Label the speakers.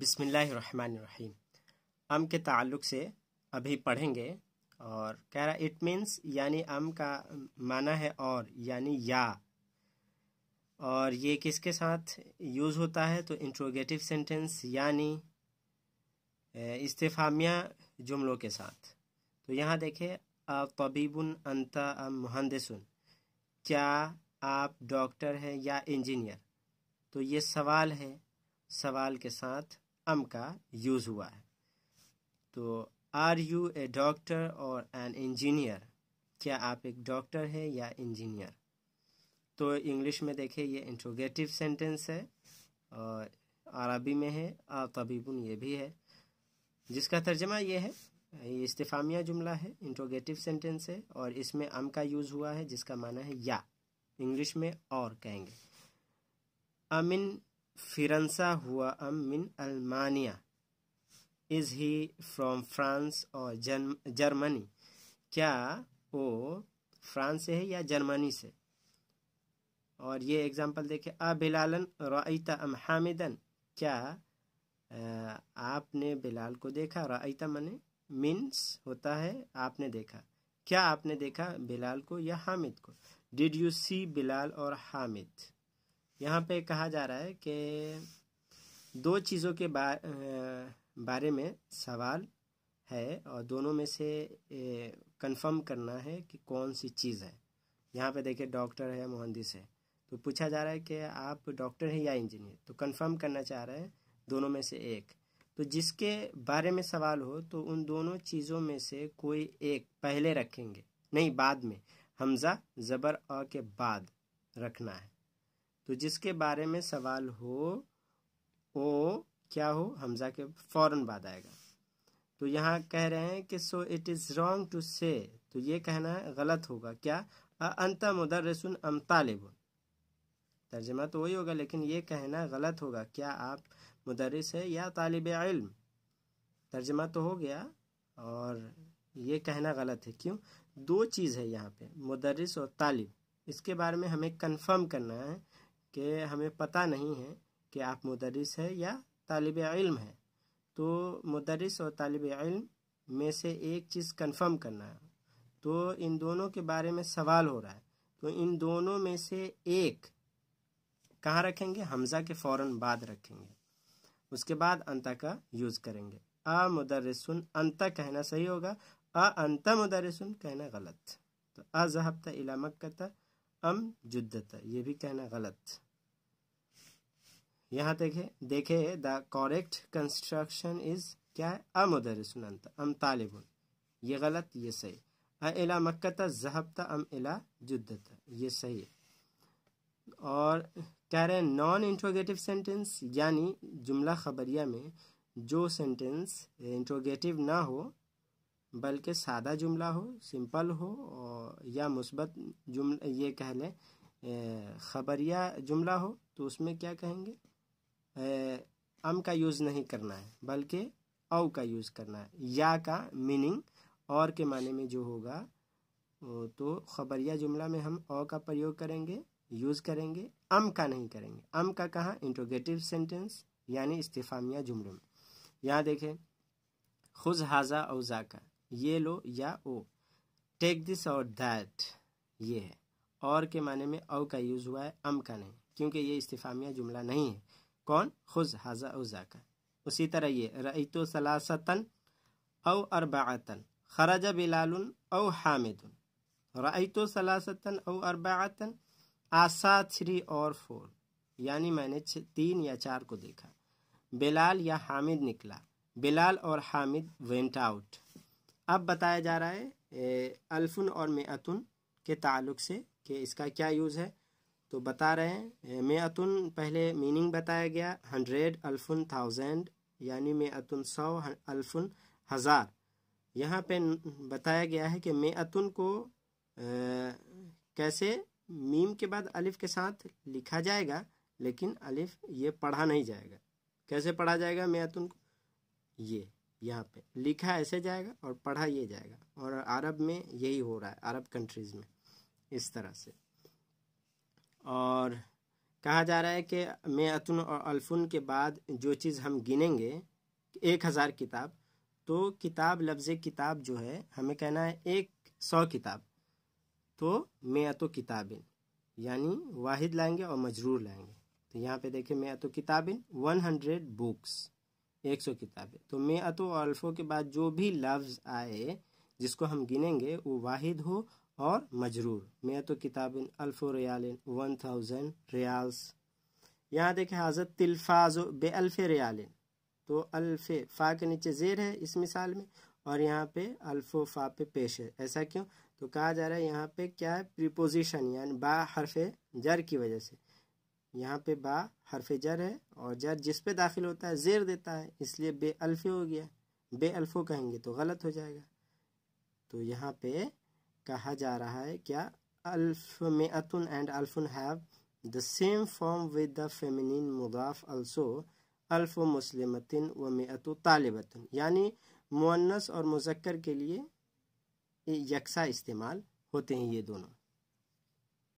Speaker 1: बिसमीम अम के ताल्लुक से अभी पढ़ेंगे और कह रहा इट मीन्स यानी अम का माना है और यानी या और ये किसके साथ यूज़ होता है तो इंट्रोगेटिव सेंटेंस यानी इस्तेफामिया जुमलों के साथ तो यहाँ देखें तबीबन अंता अम मुहंदसुन क्या आप डॉक्टर हैं या इंजीनियर तो ये सवाल है सवाल के साथ अम का यूज़ हुआ है तो आर यू ए डॉक्टर और एन इंजीनियर क्या आप एक डॉक्टर हैं या इंजीनियर तो इंग्लिश में देखिए ये इंट्रोगेटिव सेंटेंस है और अरबी में है आ तबीबन ये भी है जिसका तर्जमा ये है ये इस्तेफामिया जुमला है इंट्रोगेटिव सेंटेंस है और इसमें अम का यूज़ हुआ है जिसका माना है या इंग्लिश में और कहेंगे अमिन फिरंसा हुआ अम मिन अलमानिया इज ही फ्रॉम फ्रांस और जर्मनी क्या वो फ्रांस से है या जर्मनी से और ये एग्जाम्पल देखे आ बिलालन रईता अम हामिदन क्या आपने बिलाल को देखा रईता मने मीन्स होता है आपने देखा क्या आपने देखा बिलाल को या हामिद को डिड यू सी बिलाल और हामिद यहाँ पे कहा जा रहा है कि दो चीज़ों के बार, बारे में सवाल है और दोनों में से कंफर्म करना है कि कौन सी चीज़ है यहाँ पे देखिए डॉक्टर है मोहनदिस है तो पूछा जा रहा है कि आप डॉक्टर हैं या इंजीनियर तो कंफर्म करना चाह रहे हैं दोनों में से एक तो जिसके बारे में सवाल हो तो उन दोनों चीज़ों में से कोई एक पहले रखेंगे नहीं बाद में हमज़ा ज़बर अ के बाद रखना है तो जिसके बारे में सवाल हो ओ क्या हो हमजा के फौरन बाद आएगा तो यहाँ कह रहे हैं कि so it is wrong to say तो ये कहना गलत होगा क्या अंता मुदर रसुन अम तालिब तर्जमा तो वही होगा लेकिन ये कहना गलत होगा क्या आप मुदरस है या तालब इल्म तर्जमा तो हो गया और ये कहना गलत है क्यों दो चीज़ है यहाँ पे मुदरस और तालिब इसके बारे में हमें कंफर्म करना है कि हमें पता नहीं है कि आप मदरस है या तालब इल्म है तो मदरस और तालब इल्म में से एक चीज़ कंफर्म करना है तो इन दोनों के बारे में सवाल हो रहा है तो इन दोनों में से एक कहाँ रखेंगे हमज़ा के फ़ौर बाद रखेंगे उसके बाद अंता का यूज़ करेंगे आ मदरसन अंता कहना सही होगा आ अंता मदरसन कहना गलत तो आ जहबता इला मक्का अम जुद्दता ये भी कहना गलत यहाँ देखे देखे द करेक्ट कंस्ट्रक्शन इज क्या है अमदर अंत अम तालिबन ये गलत ये सही अला मक्का जहबता अम अला जुद्दता ये सही है और कह रहे हैं नॉन इंट्रोगेटिव सेंटेंस यानी जुमला खबरिया में जो सेंटेंस इंट्रोगेटिव ना हो बल्कि सादा जुमला हो सिंपल हो और या मुस्बत जुमला ये कह लें खबरिया जुमला हो तो उसमें क्या कहेंगे अम का यूज़ नहीं करना है बल्कि औ का यूज़ करना है या का मीनिंग और के माने में जो होगा तो खबरिया जुमला में हम औ का प्रयोग करेंगे यूज़ करेंगे अम का नहीं करेंगे अम का कहाँ इंट्रोगेटिव सेंटेंस यानी इस्तीफामिया जुमले में यहाँ देखें खुज हाजा और जाका ये लो या ओ टेक दिस और दैट ये है और के माने में औ का यूज़ हुआ है अम का नहीं क्योंकि ये इस्तीफामिया जुमला नहीं है कौन खुज हजा उजाका उसी तरह ये तो सलासतन औ अरबातन खराज बिलाल औ हामिद रईतो सलासतन औ अरबातन आसा थ्री और फोर यानी मैंने तीन या चार को देखा बिलाल या हामिद निकला बिलाल और हामिद वेंट आउट अब बताया जा रहा है अल्फुन और मेअतुन के ताल्लुक से कि इसका क्या यूज़ है तो बता रहे हैं मे अतुन पहले मीनिंग बताया गया हंड्रेड अल्फुन थाउजेंड यानी मे अतुन सौ अल्फुन हज़ार यहाँ पे बताया गया है कि मे अतुन को आ, कैसे मीम के बाद अलिफ के साथ लिखा जाएगा लेकिन अलिफ ये पढ़ा नहीं जाएगा कैसे पढ़ा जाएगा मे अतुन को ये यहाँ पे लिखा ऐसे जाएगा और पढ़ा ये जाएगा और अरब में यही हो रहा है अरब कंट्रीज़ में इस तरह से और कहा जा रहा है कि अतुन और अल्फुन के बाद जो चीज़ हम गिनेंगे एक हज़ार किताब तो किताब लफ्ज़ किताब जो है हमें कहना है एक सौ किताब तो अतो किताबिन यानी वाहिद लाएंगे और मजरूर लाएंगे तो यहाँ पे देखें अतो किताबिन वन हंड्रेड बुक्स एक सौ किताबें तो अतो और अल्फों के बाद जो भी लफ्ज़ आए जिसको हम गिनेंगे वो वाहिद हो और मजरूर मैं तो किताबिन अल्फ रियालिन वन थाउजेंड रियाल्स यहाँ देखें हाजत तिल्फाजो बे अल्फ रियालिन तो अल्फ फ़ा के नीचे जेर है इस मिसाल में और यहाँ पे अल्फो फ़ा पे पेश है ऐसा क्यों तो कहा जा रहा है यहाँ पे क्या है प्रीपोजिशन यानी बा हरफ जर की वजह से यहाँ पे बा हरफ जर है और जर जिस पे दाखिल होता है जेर देता है इसलिए बे हो गया बे अल्फो कहेंगे तो गलत हो जाएगा तो यहाँ पे कहा जा रहा है क्या अल्फ में अतुन एंड अल्फुन have the same form with the feminine मुदाफ अल्सो अल्फ मुस्लिमतिन व मेअतु तालिबतिन यानी मुन्नस और मुजक्कर के लिए यकसा इस्तेमाल होते हैं ये दोनों